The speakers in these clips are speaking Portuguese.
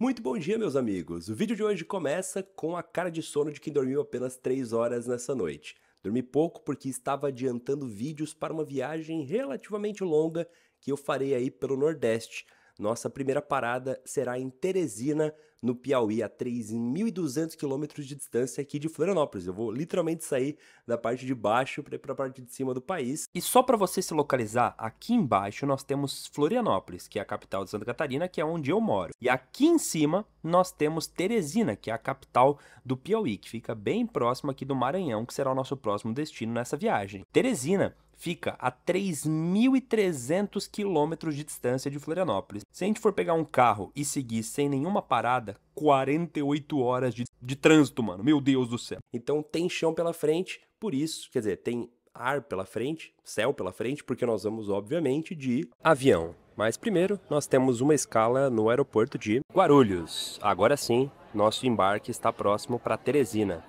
Muito bom dia, meus amigos! O vídeo de hoje começa com a cara de sono de quem dormiu apenas 3 horas nessa noite. Dormi pouco porque estava adiantando vídeos para uma viagem relativamente longa que eu farei aí pelo Nordeste. Nossa primeira parada será em Teresina, no Piauí, a 3.200 quilômetros de distância aqui de Florianópolis. Eu vou literalmente sair da parte de baixo para ir para a parte de cima do país. E só para você se localizar, aqui embaixo nós temos Florianópolis, que é a capital de Santa Catarina, que é onde eu moro. E aqui em cima nós temos Teresina, que é a capital do Piauí, que fica bem próximo aqui do Maranhão, que será o nosso próximo destino nessa viagem. Teresina fica a 3.300 quilômetros de distância de Florianópolis. Se a gente for pegar um carro e seguir sem nenhuma parada, 48 horas de, de trânsito, mano. Meu Deus do céu. Então tem chão pela frente, por isso, quer dizer, tem ar pela frente, céu pela frente, porque nós vamos, obviamente, de avião. Mas primeiro, nós temos uma escala no aeroporto de Guarulhos. Agora sim, nosso embarque está próximo para Teresina.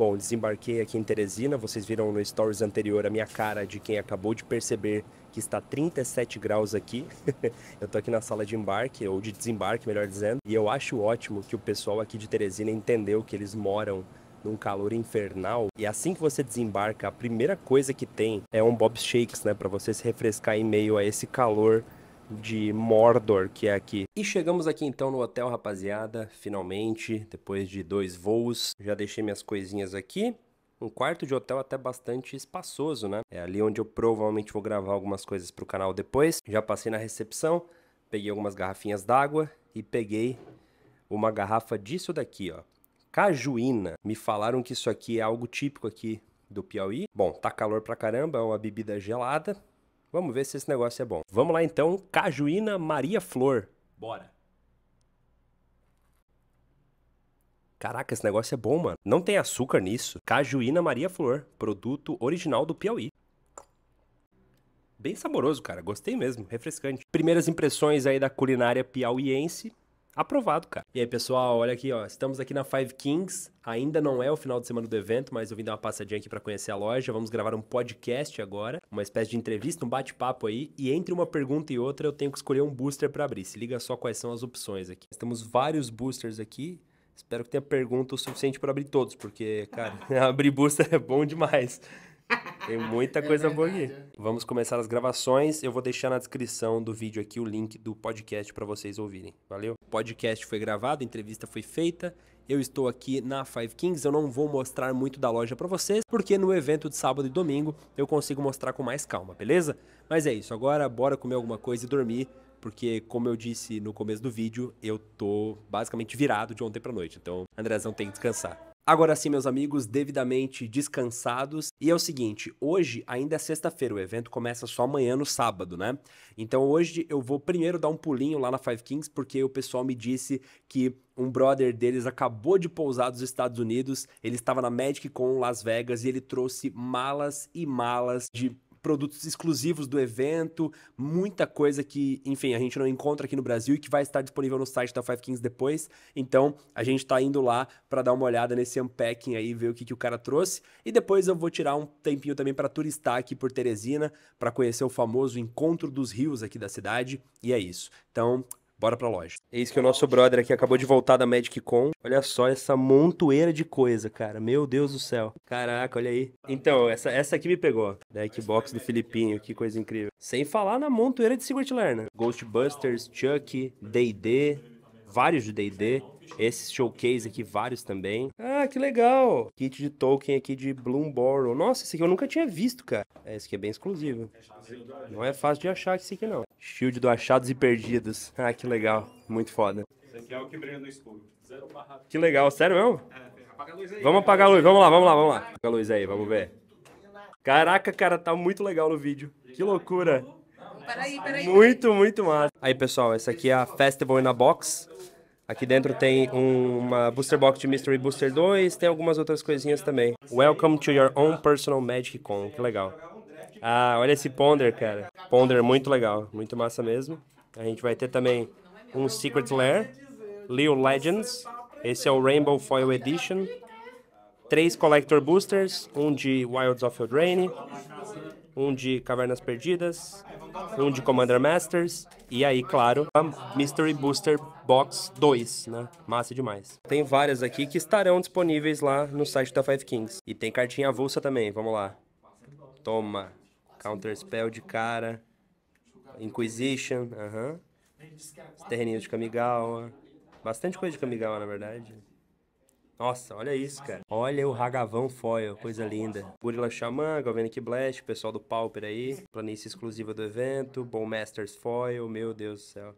Bom, desembarquei aqui em Teresina, vocês viram no stories anterior a minha cara de quem acabou de perceber que está 37 graus aqui. eu estou aqui na sala de embarque, ou de desembarque, melhor dizendo, e eu acho ótimo que o pessoal aqui de Teresina entendeu que eles moram num calor infernal. E assim que você desembarca, a primeira coisa que tem é um Bob Shakes, né, para você se refrescar em meio a esse calor de Mordor, que é aqui. E chegamos aqui então no hotel, rapaziada, finalmente, depois de dois voos. Já deixei minhas coisinhas aqui. Um quarto de hotel até bastante espaçoso, né? É ali onde eu provavelmente vou gravar algumas coisas pro canal depois. Já passei na recepção, peguei algumas garrafinhas d'água e peguei uma garrafa disso daqui, ó. Cajuína. Me falaram que isso aqui é algo típico aqui do Piauí. Bom, tá calor pra caramba, é uma bebida gelada, Vamos ver se esse negócio é bom. Vamos lá então, Cajuína Maria Flor. Bora. Caraca, esse negócio é bom, mano. Não tem açúcar nisso. Cajuína Maria Flor, produto original do Piauí. Bem saboroso, cara. Gostei mesmo, refrescante. Primeiras impressões aí da culinária piauiense aprovado, cara. E aí, pessoal, olha aqui, ó. Estamos aqui na Five Kings. Ainda não é o final de semana do evento, mas eu vim dar uma passadinha aqui para conhecer a loja. Vamos gravar um podcast agora, uma espécie de entrevista, um bate-papo aí. E entre uma pergunta e outra, eu tenho que escolher um booster para abrir. Se liga só quais são as opções aqui. temos vários boosters aqui. Espero que tenha pergunta o suficiente para abrir todos, porque, cara, abrir booster é bom demais. Tem muita é coisa é boa aqui. Vamos começar as gravações. Eu vou deixar na descrição do vídeo aqui o link do podcast para vocês ouvirem. Valeu? O podcast foi gravado, a entrevista foi feita. Eu estou aqui na Five Kings. Eu não vou mostrar muito da loja para vocês, porque no evento de sábado e domingo eu consigo mostrar com mais calma, beleza? Mas é isso. Agora bora comer alguma coisa e dormir, porque como eu disse no começo do vídeo, eu tô basicamente virado de ontem para noite. Então, Andrezão tem que descansar. Agora sim, meus amigos, devidamente descansados. E é o seguinte, hoje ainda é sexta-feira, o evento começa só amanhã no sábado, né? Então hoje eu vou primeiro dar um pulinho lá na Five Kings, porque o pessoal me disse que um brother deles acabou de pousar dos Estados Unidos, ele estava na Magic Con Las Vegas e ele trouxe malas e malas de produtos exclusivos do evento, muita coisa que, enfim, a gente não encontra aqui no Brasil e que vai estar disponível no site da Five Kings depois. Então, a gente está indo lá para dar uma olhada nesse unpacking aí, ver o que, que o cara trouxe. E depois eu vou tirar um tempinho também para turistar aqui por Teresina, para conhecer o famoso Encontro dos Rios aqui da cidade. E é isso. Então, Bora pra loja. Eis é que o nosso brother aqui acabou de voltar da Magic Con. Olha só essa montoeira de coisa, cara. Meu Deus do céu. Caraca, olha aí. Então, essa, essa aqui me pegou. Da Xbox do Filipinho, que coisa incrível. Sem falar na montoeira de Secret Learner. Né? Ghostbusters, Chuck, D&D, vários de D&D. Esse showcase aqui, vários também. Ah, que legal! Kit de Tolkien aqui de Bloomborough. Nossa, esse aqui eu nunca tinha visto, cara. É, esse aqui é bem exclusivo. Não é fácil de achar esse aqui, não. Shield do Achados e Perdidos. Ah, que legal. Muito foda. Esse aqui é o que brilha no escuro. Zero barra... Que legal, sério mesmo? É, apaga a luz aí. Vamos apagar a luz, vamos lá, vamos lá, vamos lá. Apaga a luz aí, vamos ver. Caraca, cara, tá muito legal no vídeo. Que loucura. Peraí, peraí. Muito, muito massa. Aí, pessoal, essa aqui é a Festival in a Box. Aqui dentro tem uma Booster Box de Mystery Booster 2, tem algumas outras coisinhas também. Welcome to your own personal Magic Con, que legal. Ah, olha esse Ponder, cara. Ponder muito legal, muito massa mesmo. A gente vai ter também um Secret Lair, Leo Legends. Esse é o Rainbow Foil Edition. Três Collector Boosters, um de Wilds of Eldraine, um de Cavernas Perdidas, um de Commander Masters e aí, claro, a Mystery Booster Box 2, né? Massa demais. Tem várias aqui que estarão disponíveis lá no site da Five Kings. E tem cartinha avulsa também, vamos lá. Toma. Counter Spell de cara. Inquisition, aham. Uh -huh. Terreninho de Kamigawa. Bastante coisa de Kamigawa, na verdade. Nossa, olha isso, cara. Olha o Ragavão Foil, coisa linda. Burila Xamã, Galvanic Blast, pessoal do Pauper aí. Planície exclusiva do evento. Bom Masters Foil, meu Deus do céu.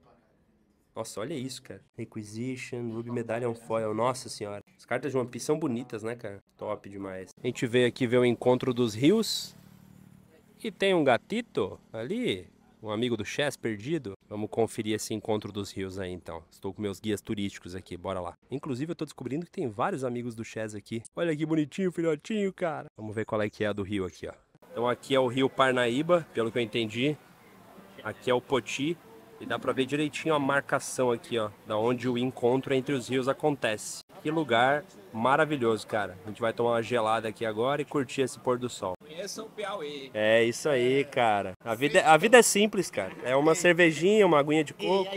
Nossa, olha isso, cara. Requisition, Ruby Medallion Foil, nossa senhora. As cartas de One Piece são bonitas, né, cara? Top demais. A gente veio aqui ver o encontro dos rios. E tem um gatito ali, um amigo do Chess perdido. Vamos conferir esse encontro dos rios aí então. Estou com meus guias turísticos aqui, bora lá. Inclusive eu estou descobrindo que tem vários amigos do Chess aqui. Olha que bonitinho, filhotinho, cara. Vamos ver qual é que é a do rio aqui, ó. Então aqui é o rio Parnaíba, pelo que eu entendi. Aqui é o Poti. E dá pra ver direitinho a marcação aqui, ó. Da onde o encontro entre os rios acontece. Que lugar maravilhoso, cara. A gente vai tomar uma gelada aqui agora e curtir esse pôr do sol. Conheçam é o Piauí. É isso aí, cara. A vida, é, a vida é simples, cara. É uma é. cervejinha, uma aguinha de coco.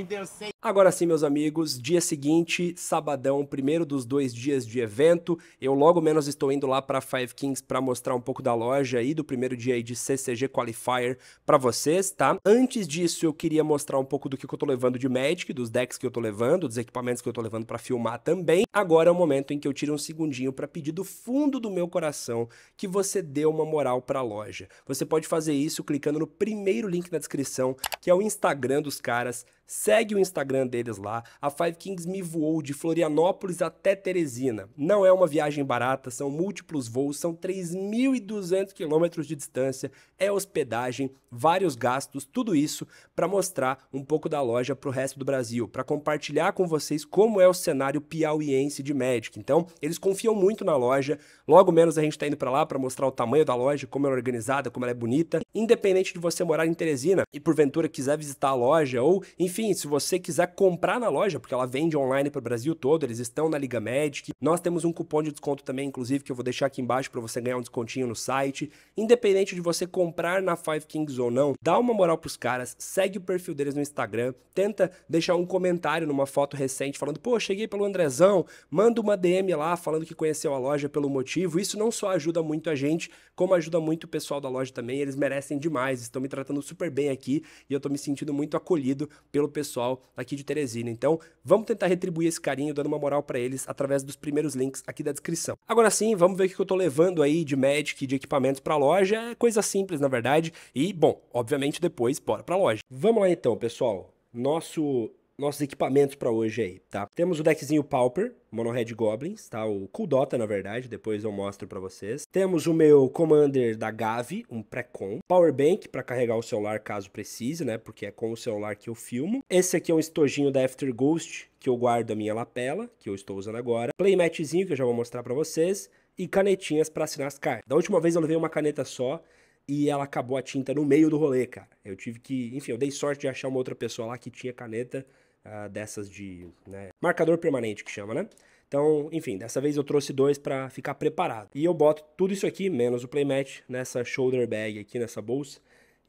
Agora sim, meus amigos, dia seguinte, sabadão, primeiro dos dois dias de evento. Eu logo menos estou indo lá para Five Kings para mostrar um pouco da loja e do primeiro dia aí de CCG Qualifier para vocês, tá? Antes disso, eu queria mostrar um pouco do que eu tô levando de Magic, dos decks que eu tô levando, dos equipamentos que eu tô levando para filmar também. Agora é o momento em que eu te tira um segundinho para pedir do fundo do meu coração que você dê uma moral para a loja. Você pode fazer isso clicando no primeiro link na descrição, que é o Instagram dos caras, Segue o Instagram deles lá. A Five Kings me voou de Florianópolis até Teresina. Não é uma viagem barata, são múltiplos voos, são 3.200 quilômetros de distância, é hospedagem, vários gastos, tudo isso para mostrar um pouco da loja para o resto do Brasil, para compartilhar com vocês como é o cenário piauiense de Magic. Então, eles confiam muito na loja. Logo menos a gente está indo para lá para mostrar o tamanho da loja, como ela é organizada, como ela é bonita. Independente de você morar em Teresina e porventura quiser visitar a loja ou enfim enfim, se você quiser comprar na loja, porque ela vende online para o Brasil todo, eles estão na Liga Magic. Nós temos um cupom de desconto também, inclusive, que eu vou deixar aqui embaixo para você ganhar um descontinho no site. Independente de você comprar na Five Kings ou não, dá uma moral para os caras, segue o perfil deles no Instagram, tenta deixar um comentário numa foto recente falando, pô, cheguei pelo Andrezão, manda uma DM lá falando que conheceu a loja pelo motivo. Isso não só ajuda muito a gente, como ajuda muito o pessoal da loja também. Eles merecem demais, estão me tratando super bem aqui e eu estou me sentindo muito acolhido pelo pelo pessoal aqui de Teresina. Então, vamos tentar retribuir esse carinho, dando uma moral para eles através dos primeiros links aqui da descrição. Agora sim, vamos ver o que eu tô levando aí de Magic, de equipamentos para a loja. É coisa simples, na verdade. E, bom, obviamente depois bora para a loja. Vamos lá então, pessoal. Nosso nossos equipamentos para hoje aí, tá? Temos o deckzinho Pauper, Mono Red Goblins, tá? O Kuldota, na verdade, depois eu mostro para vocês. Temos o meu Commander da Gavi, um pré-com. Power Bank para carregar o celular caso precise, né? Porque é com o celular que eu filmo. Esse aqui é um estojinho da After Ghost, que eu guardo a minha lapela, que eu estou usando agora. Playmatzinho, que eu já vou mostrar para vocês. E canetinhas para assinar as cartas. Da última vez eu levei uma caneta só, e ela acabou a tinta no meio do rolê, cara. Eu tive que, enfim, eu dei sorte de achar uma outra pessoa lá que tinha caneta uh, dessas de né, marcador permanente que chama, né? Então, enfim, dessa vez eu trouxe dois para ficar preparado. E eu boto tudo isso aqui, menos o playmat, nessa shoulder bag aqui, nessa bolsa.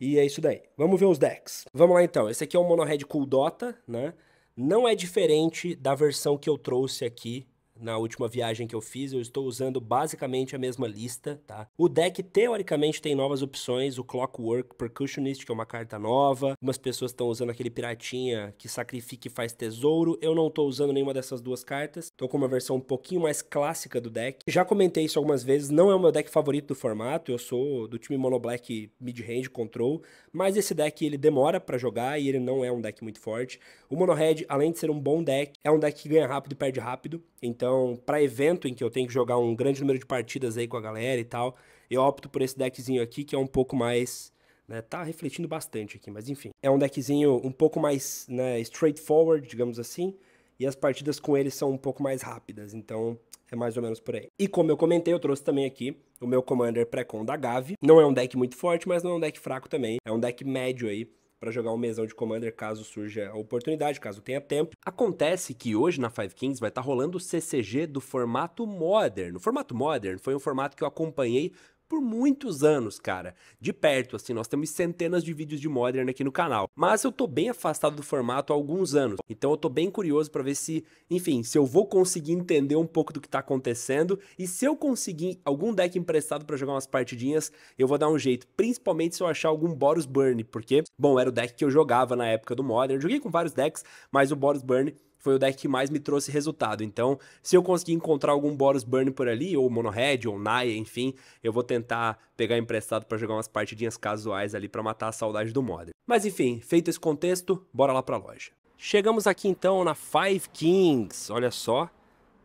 E é isso daí. Vamos ver os decks. Vamos lá então. Esse aqui é um Mono Red Cool Dota, né? Não é diferente da versão que eu trouxe aqui na última viagem que eu fiz, eu estou usando basicamente a mesma lista, tá? O deck, teoricamente, tem novas opções, o Clockwork Percussionist, que é uma carta nova, umas pessoas estão usando aquele piratinha que sacrifica e faz tesouro, eu não estou usando nenhuma dessas duas cartas, estou com uma versão um pouquinho mais clássica do deck. Já comentei isso algumas vezes, não é o meu deck favorito do formato, eu sou do time Mono Black Mid-Range Control, mas esse deck, ele demora para jogar e ele não é um deck muito forte. O Mono Red, além de ser um bom deck, é um deck que ganha rápido e perde rápido, então então, para evento em que eu tenho que jogar um grande número de partidas aí com a galera e tal, eu opto por esse deckzinho aqui que é um pouco mais né, tá refletindo bastante aqui, mas enfim. É um deckzinho um pouco mais né, straightforward, digamos assim, e as partidas com ele são um pouco mais rápidas, então é mais ou menos por aí. E como eu comentei, eu trouxe também aqui o meu Commander precon da Gavi. Não é um deck muito forte, mas não é um deck fraco também. É um deck médio aí, para jogar um mesão de Commander caso surja a oportunidade, caso tenha tempo. Acontece que hoje na Five Kings vai estar tá rolando o CCG do formato Modern. O formato Modern foi um formato que eu acompanhei por muitos anos, cara. De perto, assim, nós temos centenas de vídeos de Modern aqui no canal. Mas eu tô bem afastado do formato há alguns anos. Então eu tô bem curioso para ver se, enfim, se eu vou conseguir entender um pouco do que tá acontecendo e se eu conseguir algum deck emprestado para jogar umas partidinhas, eu vou dar um jeito, principalmente se eu achar algum Boros Burn, porque, bom, era o deck que eu jogava na época do Modern. Eu joguei com vários decks, mas o Boros Burn foi o deck que mais me trouxe resultado. Então, se eu conseguir encontrar algum Boros Burn por ali, ou Mono Red, ou Naya, enfim, eu vou tentar pegar emprestado para jogar umas partidinhas casuais ali para matar a saudade do Modern. Mas enfim, feito esse contexto, bora lá para a loja. Chegamos aqui então na Five Kings, olha só,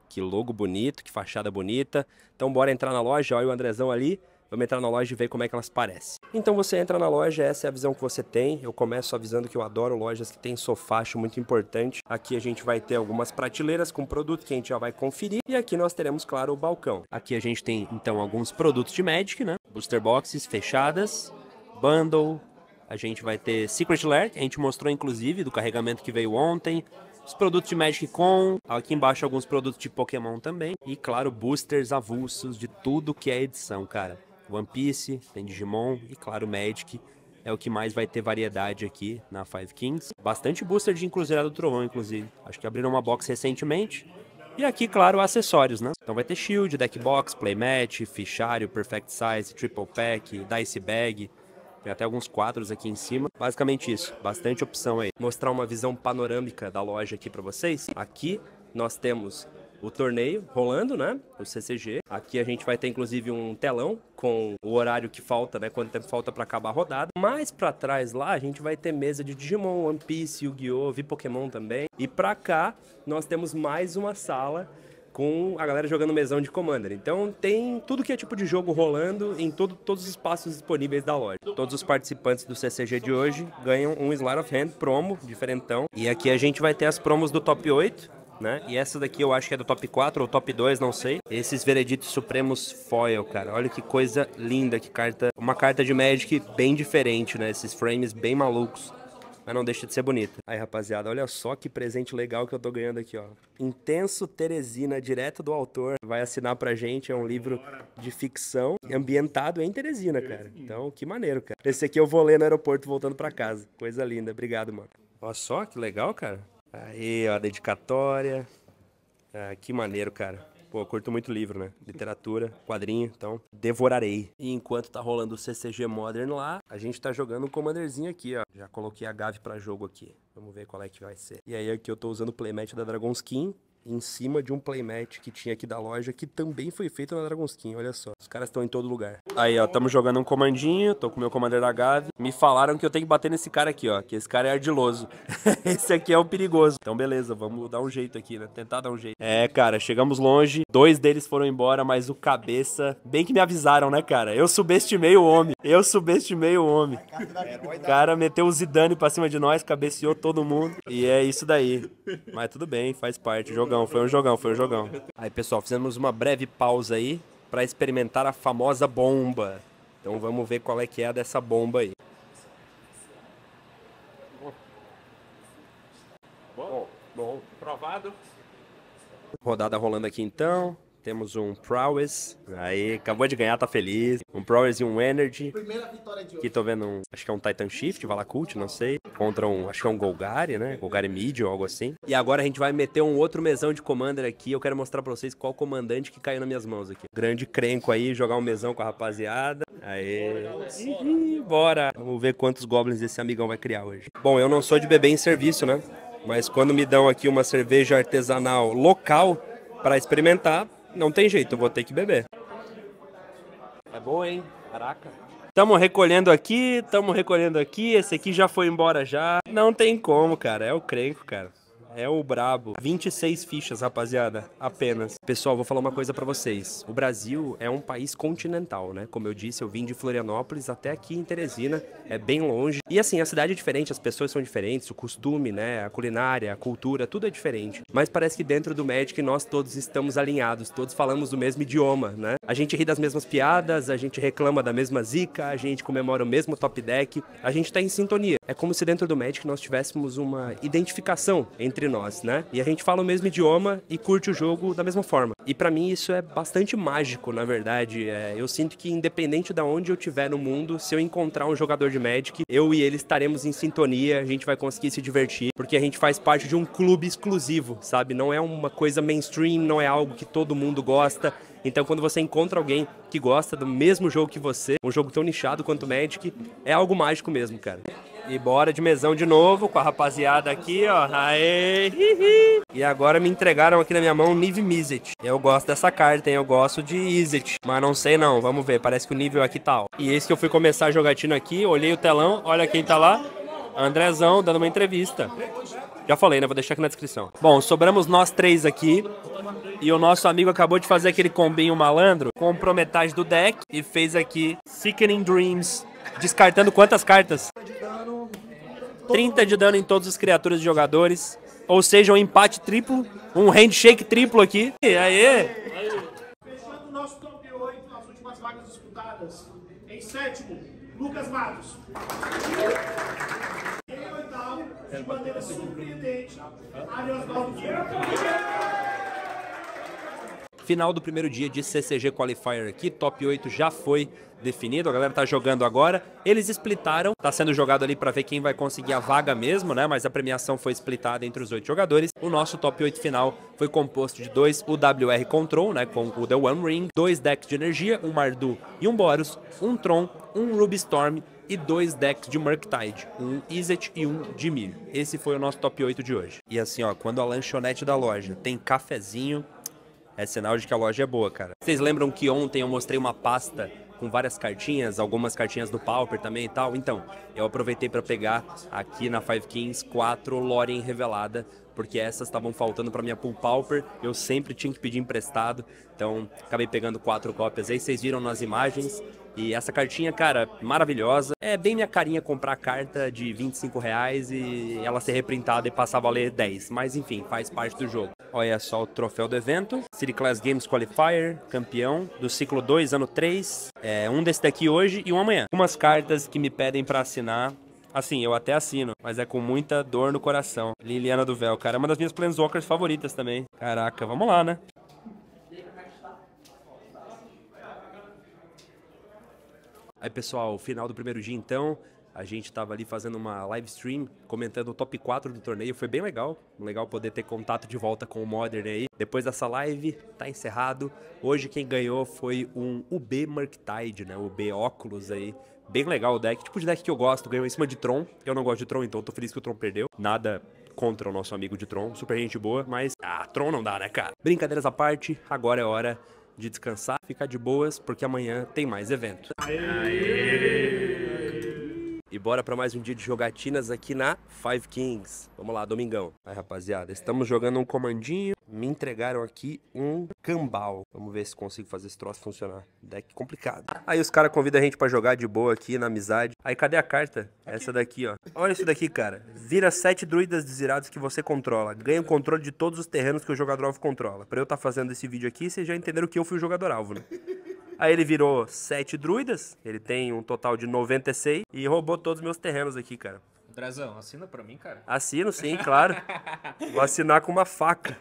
que logo bonito, que fachada bonita. Então bora entrar na loja, olha o Andrezão ali, Vamos entrar na loja e ver como é que elas parecem. Então você entra na loja, essa é a visão que você tem. Eu começo avisando que eu adoro lojas que tem sofá, acho muito importante. Aqui a gente vai ter algumas prateleiras com produto que a gente já vai conferir. E aqui nós teremos, claro, o balcão. Aqui a gente tem, então, alguns produtos de Magic, né? Booster boxes fechadas, bundle. A gente vai ter Secret Lair, que a gente mostrou, inclusive, do carregamento que veio ontem os produtos de Magic Com, aqui embaixo alguns produtos de Pokémon também, e claro, boosters avulsos de tudo que é edição, cara. One Piece, tem Digimon e, claro, Magic. É o que mais vai ter variedade aqui na Five Kings. Bastante booster de Encruzilhada do Trovão, inclusive. Acho que abriram uma box recentemente. E aqui, claro, acessórios, né? Então vai ter shield, deck box, playmat, fichário, perfect size, triple pack, dice bag. Tem até alguns quadros aqui em cima. Basicamente isso, bastante opção aí. Mostrar uma visão panorâmica da loja aqui para vocês. Aqui nós temos o torneio rolando, né? O CCG. Aqui a gente vai ter inclusive um telão com o horário que falta, né? Quanto tempo falta para acabar a rodada. Mais para trás lá a gente vai ter mesa de Digimon, One Piece, Yu-Gi-Oh, Vi Pokémon também. E para cá nós temos mais uma sala com a galera jogando mesão de Commander. Então tem tudo que é tipo de jogo rolando em todo, todos os espaços disponíveis da loja. Todos os participantes do CCG de hoje ganham um Slide of Hand promo, diferentão. E aqui a gente vai ter as promos do top 8, né? E essa daqui eu acho que é do top 4 ou top 2, não sei. Esses Vereditos Supremos Foil, cara. Olha que coisa linda, que carta. Uma carta de Magic bem diferente, né? Esses frames bem malucos mas não deixa de ser bonita. Aí, rapaziada, olha só que presente legal que eu tô ganhando aqui, ó. Intenso Teresina, direto do autor, vai assinar pra gente, é um livro de ficção ambientado em Teresina, cara. Então, que maneiro, cara. Esse aqui eu vou ler no aeroporto voltando pra casa. Coisa linda, obrigado, mano. Olha só, que legal, cara. Aí, ó, dedicatória. Ah, que maneiro, cara. Pô, curto muito livro, né? Literatura, quadrinho, então devorarei. E enquanto tá rolando o CCG Modern lá, a gente tá jogando um Commanderzinho aqui, ó. Já coloquei a Gavi pra jogo aqui. Vamos ver qual é que vai ser. E aí aqui é eu tô usando o playmat da Dragon Skin, em cima de um playmat que tinha aqui da loja, que também foi feito na Dragon Skin, olha só. Os caras estão em todo lugar. Aí, ó, estamos jogando um comandinho, tô com meu comandante da Gavi. Me falaram que eu tenho que bater nesse cara aqui, ó, que esse cara é ardiloso. esse aqui é o um perigoso. Então, beleza, vamos dar um jeito aqui, né? Tentar dar um jeito. É, cara, chegamos longe. Dois deles foram embora, mas o cabeça... Bem que me avisaram, né, cara? Eu subestimei o homem. Eu subestimei o homem. O cara meteu o Zidane pra cima de nós, cabeceou todo mundo. E é isso daí. Mas tudo bem, faz parte. Jogo jogão, foi um jogão, foi um jogão. Aí, pessoal, fizemos uma breve pausa aí para experimentar a famosa bomba. Então vamos ver qual é que é a dessa bomba aí. Bom, bom. Provado. Rodada rolando aqui então. Temos um Prowess, aí acabou de ganhar, tá feliz. Um Prowess e um Energy. Aqui tô vendo um, acho que é um Titan Shift, Valakut, não sei. Contra um, acho que é um Golgari, né? Golgari Mid algo assim. E agora a gente vai meter um outro mesão de Commander aqui. Eu quero mostrar pra vocês qual comandante que caiu nas minhas mãos aqui. Grande crenco aí, jogar um mesão com a rapaziada. Aí, bora! Vamos ver quantos goblins esse amigão vai criar hoje. Bom, eu não sou de beber em serviço, né? Mas quando me dão aqui uma cerveja artesanal local para experimentar, não tem jeito, eu vou ter que beber. É boa, hein? Caraca. Tamo recolhendo aqui, tamo recolhendo aqui, esse aqui já foi embora já. Não tem como, cara, é o crenco, cara. É o brabo. 26 fichas, rapaziada, apenas. Pessoal, vou falar uma coisa para vocês. O Brasil é um país continental, né? Como eu disse, eu vim de Florianópolis até aqui em Teresina, é bem longe. E assim, a cidade é diferente, as pessoas são diferentes, o costume, né, a culinária, a cultura, tudo é diferente. Mas parece que dentro do Magic nós todos estamos alinhados, todos falamos o mesmo idioma, né? A gente ri das mesmas piadas, a gente reclama da mesma zica, a gente comemora o mesmo top deck, a gente tá em sintonia. É como se dentro do Magic nós tivéssemos uma identificação entre entre nós, né? E a gente fala o mesmo idioma e curte o jogo da mesma forma. E para mim isso é bastante mágico, na verdade. É, eu sinto que independente da onde eu estiver no mundo, se eu encontrar um jogador de Magic, eu e ele estaremos em sintonia, a gente vai conseguir se divertir, porque a gente faz parte de um clube exclusivo, sabe? Não é uma coisa mainstream, não é algo que todo mundo gosta. Então, quando você encontra alguém que gosta do mesmo jogo que você, um jogo tão nichado quanto Magic, é algo mágico mesmo, cara. E bora de mesão de novo com a rapaziada aqui, ó. Aê! E agora me entregaram aqui na minha mão o Nive Mizzet. Eu gosto dessa carta, hein? Eu gosto de Izzet. Mas não sei não, vamos ver. Parece que o nível aqui tá alto. E esse que eu fui começar a jogatina aqui, olhei o telão, olha quem tá lá. Andrezão dando uma entrevista. Já falei, né? Vou deixar aqui na descrição. Bom, sobramos nós três aqui. E o nosso amigo acabou de fazer aquele combinho malandro Comprou metade do deck e fez aqui Sickening Dreams descartando quantas cartas? 30 de dano em todas as criaturas de jogadores. Ou seja, um empate triplo, um handshake triplo aqui. E aí? Fechando o nosso top 8, as últimas vagas disputadas. Em sétimo, Lucas Matos. Em oitavo, de maneira surpreendente, Arias Baldo. Final do primeiro dia de CCG Qualifier aqui, top 8 já foi definido, a galera tá jogando agora. Eles splitaram, tá sendo jogado ali para ver quem vai conseguir a vaga mesmo, né? Mas a premiação foi splitada entre os oito jogadores. O nosso top 8 final foi composto de dois UWR Control, né? Com o The One Ring, dois decks de energia, um Mardu e um Boros, um Tron, um Ruby Storm e dois decks de Murktide, um Izet e um Dimir. Esse foi o nosso top 8 de hoje. E assim, ó, quando a lanchonete da loja tem cafezinho, é sinal de que a loja é boa, cara. Vocês lembram que ontem eu mostrei uma pasta com várias cartinhas, algumas cartinhas do Pauper também e tal. Então, eu aproveitei para pegar aqui na Five Kings 4 Lorem Revelada porque essas estavam faltando para minha pool pauper, eu sempre tinha que pedir emprestado, então acabei pegando quatro cópias aí, vocês viram nas imagens. E essa cartinha, cara, maravilhosa. É bem minha carinha comprar carta de 25 reais e ela ser reprintada e passar a valer 10. Mas enfim, faz parte do jogo. Olha só o troféu do evento. City Class Games Qualifier, campeão do ciclo 2, ano 3. É, um desse daqui hoje e um amanhã. Algumas cartas que me pedem para assinar Assim, eu até assino, mas é com muita dor no coração. Liliana do Véu, cara, é uma das minhas Planeswalkers favoritas também. Caraca, vamos lá, né? Aí, pessoal, final do primeiro dia, então. A gente estava ali fazendo uma live stream comentando o top 4 do torneio. Foi bem legal. Legal poder ter contato de volta com o Modern aí. Depois dessa live, tá encerrado. Hoje quem ganhou foi um UB Merktide, né? UB Óculos aí. Bem legal o deck, tipo de deck que eu gosto, ganhou em cima de Tron. Eu não gosto de Tron, então tô feliz que o Tron perdeu. Nada contra o nosso amigo de Tron, super gente boa, mas a ah, Tron não dá, né, cara? Brincadeiras à parte, agora é hora de descansar, ficar de boas, porque amanhã tem mais evento. Aê! E bora para mais um dia de jogatinas aqui na Five Kings. Vamos lá, domingão. Aí, rapaziada, estamos jogando um comandinho me entregaram aqui um cambal. Vamos ver se consigo fazer esse troço funcionar. Deck complicado. Aí os caras convidam a gente para jogar de boa aqui, na amizade. Aí cadê a carta? Aqui. Essa daqui, ó. Olha isso daqui, cara. Vira sete druidas desirados que você controla. Ganha o controle de todos os terrenos que o jogador alvo controla. Pra eu estar tá fazendo esse vídeo aqui, vocês já entenderam que eu fui o jogador alvo, né? Aí ele virou sete druidas. Ele tem um total de 96 e roubou todos os meus terrenos aqui, cara. Drazão, assina pra mim, cara. Assino sim, claro. Vou assinar com uma faca,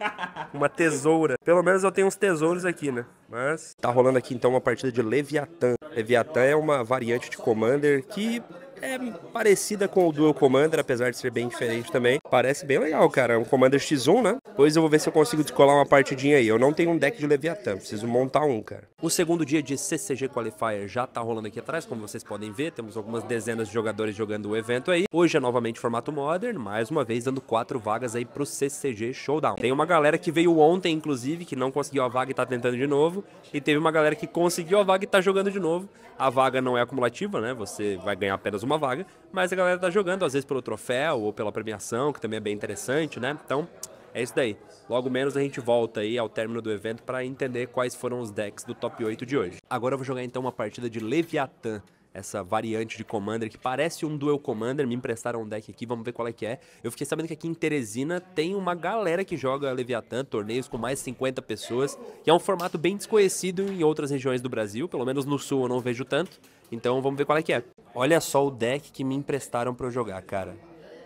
uma tesoura. Pelo menos eu tenho uns tesouros aqui, né? Mas tá rolando aqui então uma partida de Leviathan. Leviathan é uma variante de Commander que é parecida com o Dual Commander, apesar de ser bem diferente também. Parece bem legal, cara. É um Commander X1, né? Pois eu vou ver se eu consigo descolar uma partidinha aí. Eu não tenho um deck de Leviathan, preciso montar um, cara. O segundo dia de CCG Qualifier já tá rolando aqui atrás, como vocês podem ver. Temos algumas dezenas de jogadores jogando o evento aí. Hoje é novamente formato Modern, mais uma vez dando quatro vagas aí pro CCG Showdown. Tem uma galera que veio ontem, inclusive, que não conseguiu a vaga e tá tentando de novo. E teve uma galera que conseguiu a vaga e tá jogando de novo. A vaga não é acumulativa, né? Você vai ganhar apenas uma uma vaga, mas a galera tá jogando, às vezes pelo troféu ou pela premiação, que também é bem interessante, né? Então, é isso daí. Logo menos a gente volta aí ao término do evento para entender quais foram os decks do top 8 de hoje. Agora eu vou jogar então uma partida de Leviathan essa variante de Commander que parece um Duel Commander. Me emprestaram um deck aqui, vamos ver qual é que é. Eu fiquei sabendo que aqui em Teresina tem uma galera que joga Leviathan, torneios com mais de 50 pessoas, que é um formato bem desconhecido em outras regiões do Brasil, pelo menos no sul eu não vejo tanto. Então vamos ver qual é que é. Olha só o deck que me emprestaram para eu jogar, cara.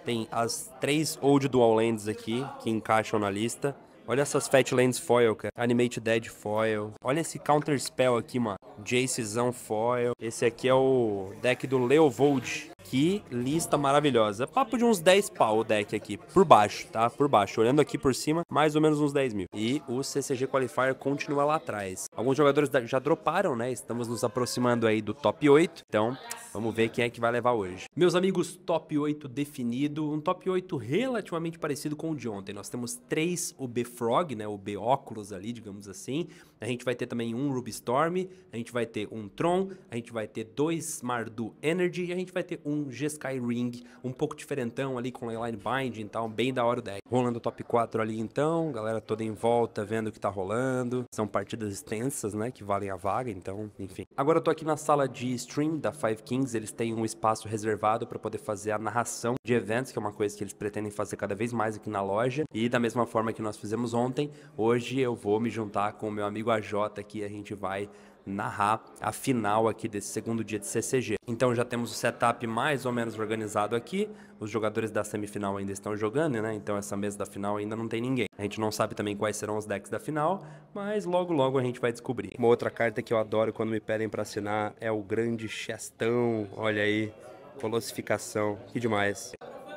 Tem as três Old Dual Lands aqui, que encaixam na lista. Olha essas Fatlands foil, cara. Animate Dead foil. Olha esse Counter Spell aqui, mano. Jacezão foil. Esse aqui é o deck do Leovold. Que lista maravilhosa. É papo de uns 10 pau o deck aqui. Por baixo, tá? Por baixo. Olhando aqui por cima, mais ou menos uns 10 mil. E o CCG Qualifier continua lá atrás. Alguns jogadores já droparam, né? Estamos nos aproximando aí do top 8. Então, vamos ver quem é que vai levar hoje. Meus amigos, top 8 definido. Um top 8 relativamente parecido com o de ontem. Nós temos 3 UB Frog, né, o Beóculos ali, digamos assim. A gente vai ter também um Ruby Storm, a gente vai ter um Tron, a gente vai ter dois Mardu Energy e a gente vai ter um G-Sky Ring, um pouco diferentão ali com Leyline Bind, então bem da hora o deck. Rolando o top 4 ali então, galera toda em volta vendo o que tá rolando. São partidas extensas, né, que valem a vaga, então, enfim. Agora eu tô aqui na sala de stream da Five Kings, eles têm um espaço reservado para poder fazer a narração de eventos, que é uma coisa que eles pretendem fazer cada vez mais aqui na loja. E da mesma forma que nós fizemos fizemos ontem. Hoje eu vou me juntar com o meu amigo AJ aqui, a gente vai narrar a final aqui desse segundo dia de CCG. Então já temos o setup mais ou menos organizado aqui. Os jogadores da semifinal ainda estão jogando, né? Então essa mesa da final ainda não tem ninguém. A gente não sabe também quais serão os decks da final, mas logo logo a gente vai descobrir. Uma outra carta que eu adoro quando me pedem para assinar é o Grande Chestão. Olha aí, colossificação, que demais.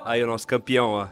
Aí o nosso campeão, ó.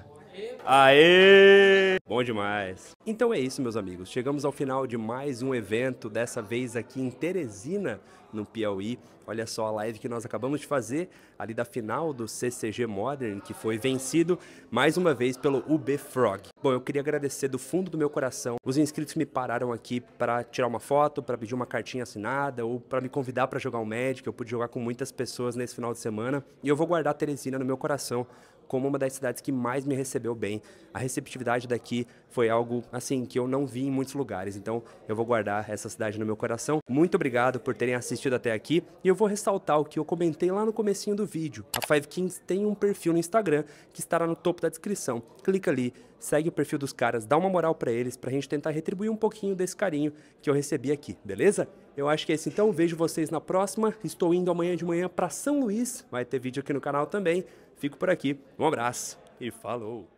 Aê! Bom demais. Então é isso, meus amigos. Chegamos ao final de mais um evento, dessa vez aqui em Teresina, no Piauí. Olha só a live que nós acabamos de fazer, ali da final do CCG Modern, que foi vencido mais uma vez pelo UB Frog. Bom, eu queria agradecer do fundo do meu coração os inscritos que me pararam aqui para tirar uma foto, para pedir uma cartinha assinada ou para me convidar para jogar um Magic. Eu pude jogar com muitas pessoas nesse final de semana e eu vou guardar Teresina no meu coração como uma das cidades que mais me recebeu bem. A receptividade daqui foi algo assim que eu não vi em muitos lugares. Então eu vou guardar essa cidade no meu coração. Muito obrigado por terem assistido até aqui e eu vou ressaltar o que eu comentei lá no comecinho do vídeo. A Five Kings tem um perfil no Instagram que estará no topo da descrição. Clica ali, segue o perfil dos caras, dá uma moral para eles pra gente tentar retribuir um pouquinho desse carinho que eu recebi aqui, beleza? Eu acho que é isso então, vejo vocês na próxima. Estou indo amanhã de manhã para São Luís, vai ter vídeo aqui no canal também. Fico por aqui. Um abraço e falou!